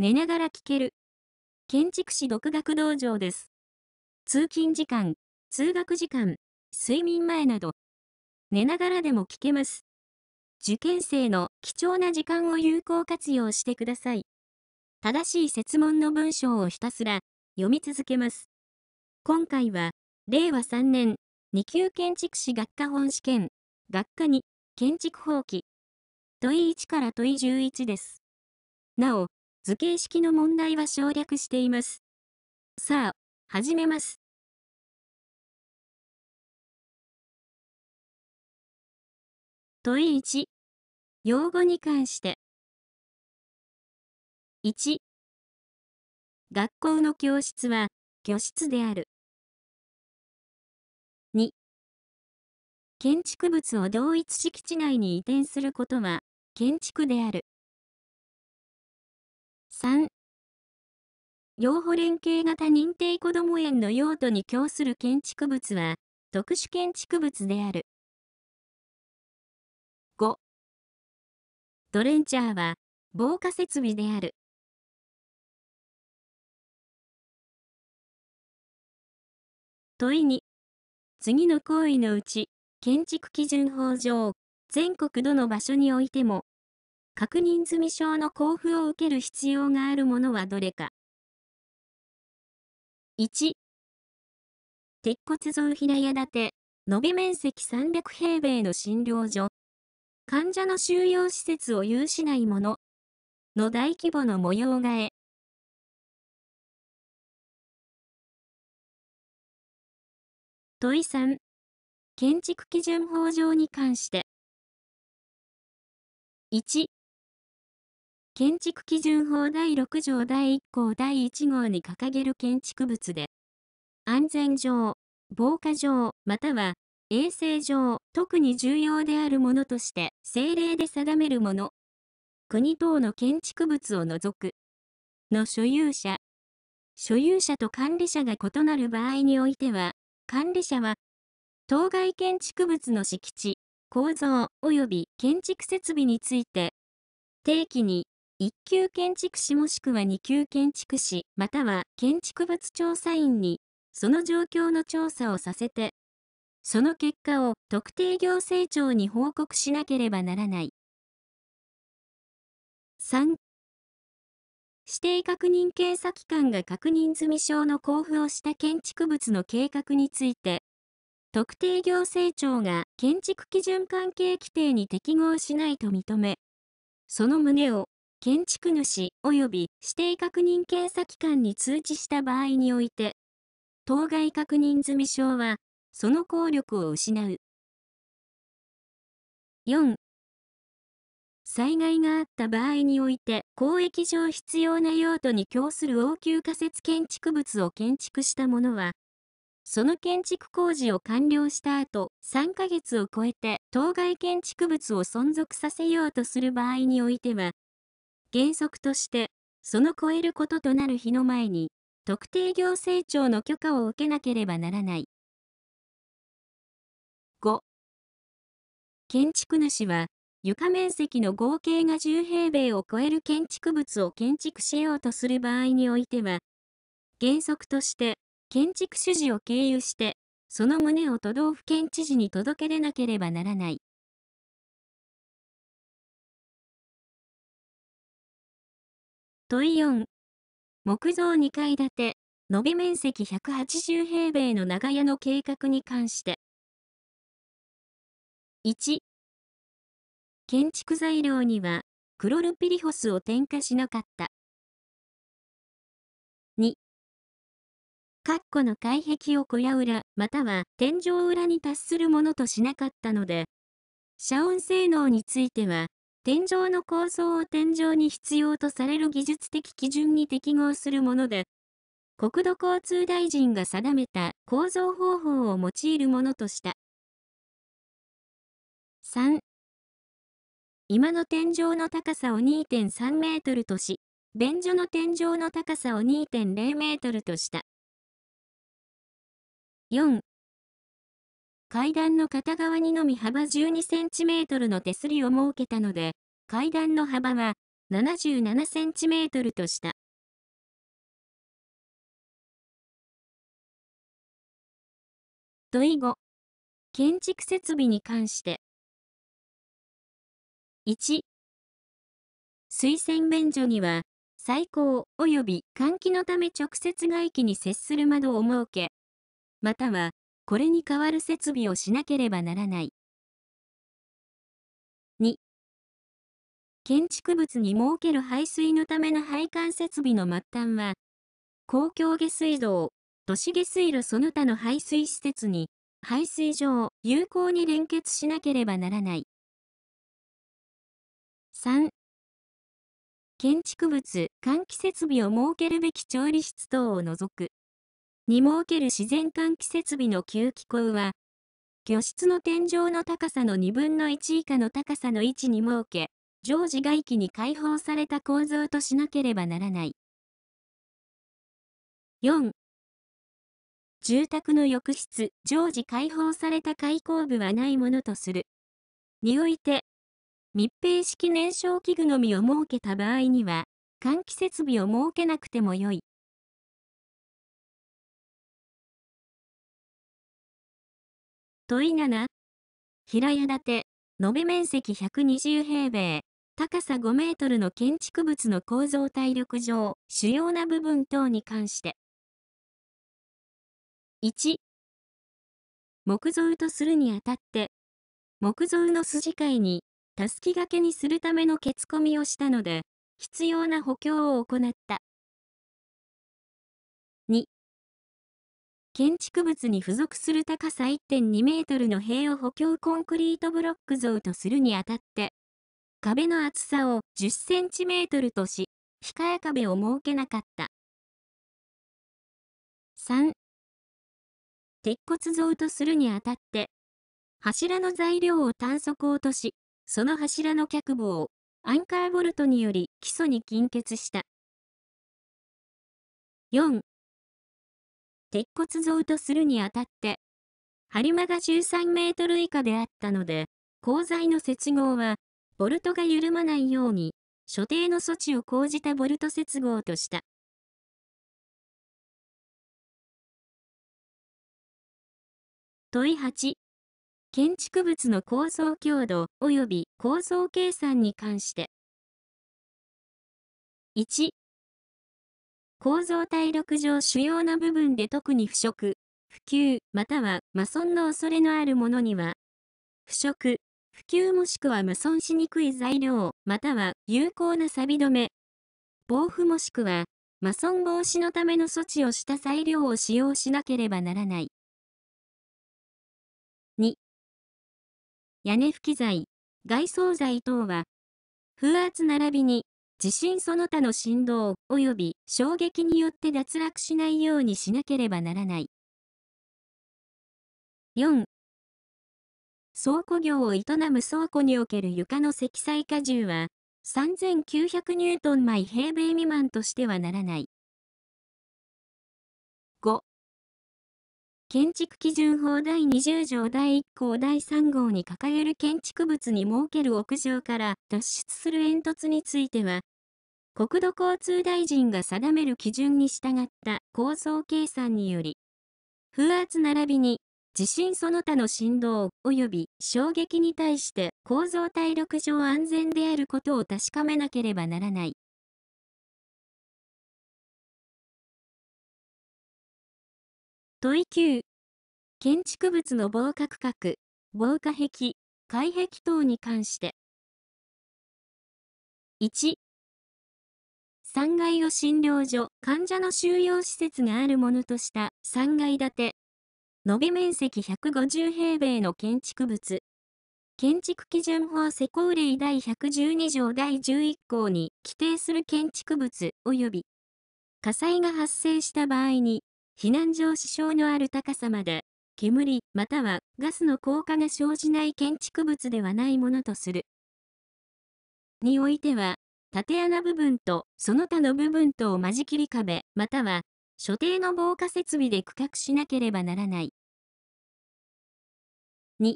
寝ながら聞ける。建築士独学道場です。通勤時間、通学時間、睡眠前など、寝ながらでも聞けます。受験生の貴重な時間を有効活用してください。正しい設問の文章をひたすら読み続けます。今回は、令和3年2級建築士学科本試験、学科2、建築法規、問い1から問い11です。なお、図形式の問題は省略しています。さあ、始めます。問い1、用語に関して。1、学校の教室は、居室である。2、建築物を同一敷地内に移転することは、建築である。3養護連携型認定こども園の用途に供する建築物は特殊建築物である5トレンチャーは防火設備である問いに次の行為のうち建築基準法上全国どの場所においても確認済証の交付を受ける必要があるものはどれか。1鉄骨造平屋建て、延べ面積300平米の診療所、患者の収容施設を有しないものの大規模の模様替え。問い3建築基準法上に関して1建築基準法第6条第1項第1号に掲げる建築物で、安全上、防火上、または衛生上、特に重要であるものとして政令で定めるもの、国等の建築物を除く、の所有者、所有者と管理者が異なる場合においては、管理者は、当該建築物の敷地、構造及び建築設備について、定期に1級建築士もしくは2級建築士、または建築物調査員に、その状況の調査をさせて、その結果を特定行政庁に報告しなければならない。3指定確認検査機関が確認済証の交付をした建築物の計画について、特定行政庁が建築基準関係規定に適合しないと認め、その旨を建築主及び指定確認検査機関に通知した場合において、当該確認済証は、その効力を失う。4災害があった場合において公益上必要な用途に供する応急仮設建築物を建築した者は、その建築工事を完了した後、3ヶ月を超えて当該建築物を存続させようとする場合においては、原則として、その超えることとなる日の前に、特定行政庁の許可を受けなければならない。5建築主は、床面積の合計が10平米を超える建築物を建築しようとする場合においては、原則として、建築主事を経由して、その旨を都道府県知事に届け出なければならない。問4。木造2階建て、延べ面積180平米の長屋の計画に関して。1。建築材料には、クロルピリホスを添加しなかった。2. 括弧の外壁を小屋裏、または天井裏に達するものとしなかったので、遮音性能については、天井の構造を天井に必要とされる技術的基準に適合するもので、国土交通大臣が定めた構造方法を用いるものとした。3今の天井の高さを2.3メートルとし、便所の天井の高さを2.0メートルとした。4階段の片側にのみ幅12センチメートルの手すりを設けたので、階段の幅は77センチメートルとした。問い5建築設備に関して1水洗便所には最高及び換気のため直接外気に接する窓を設けまたはこれに代わる設備をしなければならない。2建築物に設ける排水のための配管設備の末端は、公共下水道、都市下水路その他の排水施設に、排水場を有効に連結しなければならない。3建築物、換気設備を設けるべき調理室等を除く。に設ける自然換気設備の吸気口は、居室の天井の高さの2分の1以下の高さの位置に設け、常時外気に開放された構造としなければならない。4住宅の浴室、常時開放された開口部はないものとする。において、密閉式燃焼器具のみを設けた場合には、換気設備を設けなくてもよい。問い7。平屋建て、延べ面積120平米、高さ5メートルの建築物の構造体力上、主要な部分等に関して。1、木造とするにあたって、木造の筋交に、たすき掛けにするためのケツ込みをしたので、必要な補強を行った。建築物に付属する高さ1.2メートルの塀を補強コンクリートブロック像とするにあたって、壁の厚さを10センチメートルとし、控え壁を設けなかった。3. 鉄骨像とするにあたって、柱の材料を炭素鋼とし、その柱の脚部をアンカーボルトにより基礎に金欠した。4. 鉄骨像とするにあたって、張間が13メートル以下であったので、鋼材の接合は、ボルトが緩まないように、所定の措置を講じたボルト接合とした。問8建築物の構造強度及び構造計算に関して1構造体力上主要な部分で特に腐食、普及、または魔損の恐れのあるものには、腐食、普及もしくは無損しにくい材料、または有効な錆止め。防腐もしくは、マ損防止のための措置をした材料を使用しなければならない。2. 屋根拭き材、外装材等は、風圧並びに地震その他の振動及び衝撃によって脱落しないようにしなければならない。4倉庫業を営む倉庫における床の積載荷重は3900ニュートン毎平米未満としてはならない。5建築基準法第20条第1項第3号に掲げる建築物に設ける屋上から脱出する煙突については、国土交通大臣が定める基準に従った構造計算により、風圧並びに地震その他の振動及び衝撃に対して構造体力上安全であることを確かめなければならない。問い9。建築物の防火区画、防火壁、外壁等に関して。1。3階を診療所、患者の収容施設があるものとした3階建て。延べ面積150平米の建築物。建築基準法施行令第112条第11項に規定する建築物及び火災が発生した場合に避難上支障のある高さまで、煙、またはガスの効果が生じない建築物ではないものとする。においては、縦穴部分とその他の部分とを間仕切り壁、または所定の防火設備で区画しなければならない。2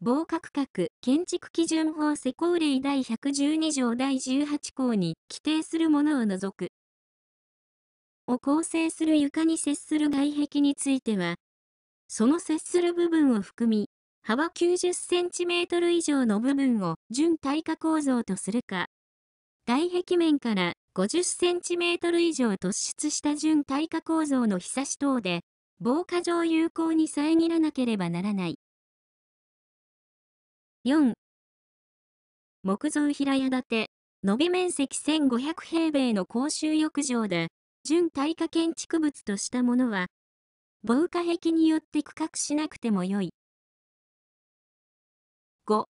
防火区画建築基準法施行令第112条第18項に規定するものを除く。を構成する床に接する外壁については、その接する部分を含み、幅 90cm 以上の部分を準耐火構造とするか、外壁面から 50cm 以上突出した準耐火構造のひさし等で、防火上有効に遮らなければならない。4. 木造平屋建て、延べ面積1500平米の公衆浴場で、準耐火建築物としたものは、防火壁によって区画しなくてもよい。5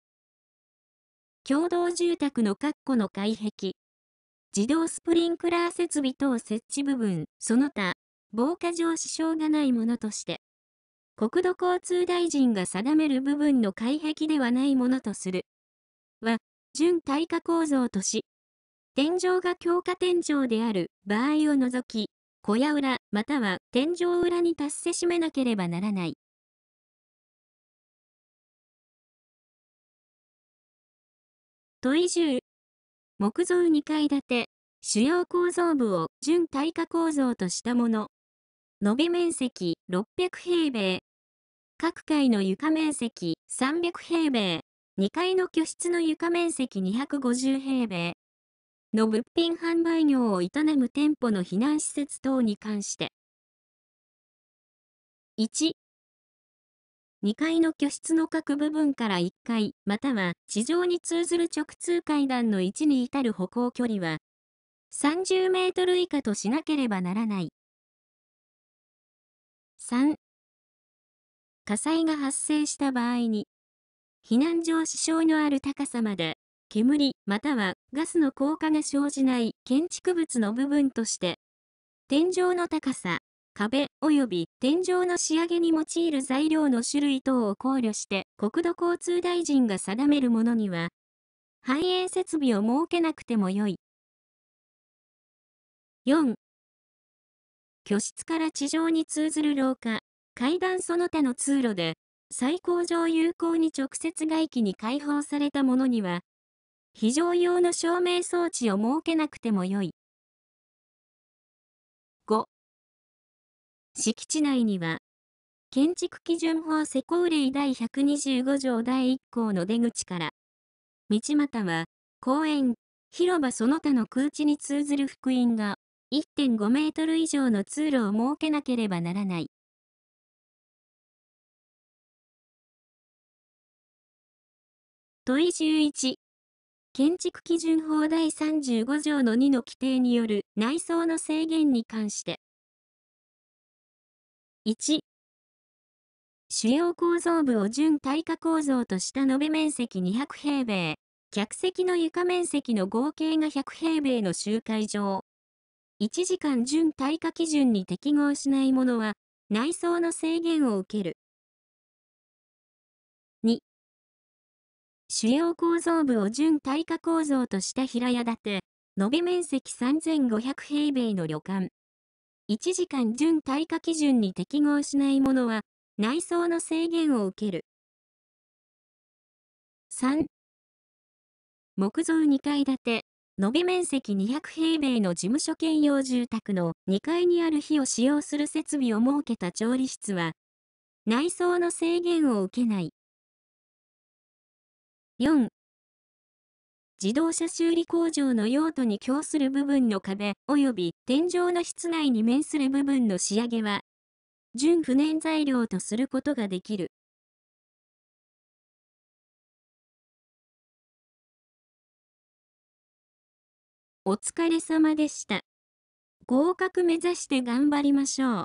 共同住宅の括弧の外壁自動スプリンクラー設備等設置部分その他防火上支障がないものとして国土交通大臣が定める部分の外壁ではないものとするは準耐火構造とし天井が強化天井である場合を除き、小屋裏または天井裏に達せしめなければならない。問い重。木造2階建て、主要構造部を準耐火構造としたもの。延べ面積600平米。各階の床面積300平米。2階の居室の床面積250平米。の物品販売業を営む店舗の避難施設等に関して、1、2階の居室の各部分から1階、または地上に通ずる直通階段の位置に至る歩行距離は、30メートル以下としなければならない。3、火災が発生した場合に、避難所支障のある高さまで煙、またはガスの効果が生じない建築物の部分として、天井の高さ、壁及び天井の仕上げに用いる材料の種類等を考慮して国土交通大臣が定めるものには、排煙設備を設けなくてもよい。4. 居室から地上に通ずる廊下、階段その他の通路で、最高上有効に直接外気に開放されたものには、非常用の照明装置を設けなくてもよい。5敷地内には建築基準法施行令第125条第1項の出口から道または公園広場その他の空地に通ずる福音が1.5メートル以上の通路を設けなければならない。問い11建築基準法第35条の2の規定による内装の制限に関して。1、主要構造部を準耐火構造とした延べ面積200平米、客席の床面積の合計が100平米の集会場。1時間準耐火基準に適合しないものは、内装の制限を受ける。主要構造部を準耐火構造とした平屋建て、延べ面積3500平米の旅館。1時間準耐火基準に適合しないものは、内装の制限を受ける。3木造2階建て、延べ面積200平米の事務所兼用住宅の2階にある火を使用する設備を設けた調理室は、内装の制限を受けない。4自動車修理工場の用途に供する部分の壁及び天井の室内に面する部分の仕上げは純不燃材料とすることができる。お疲れ様でした。合格目指して頑張りましょう。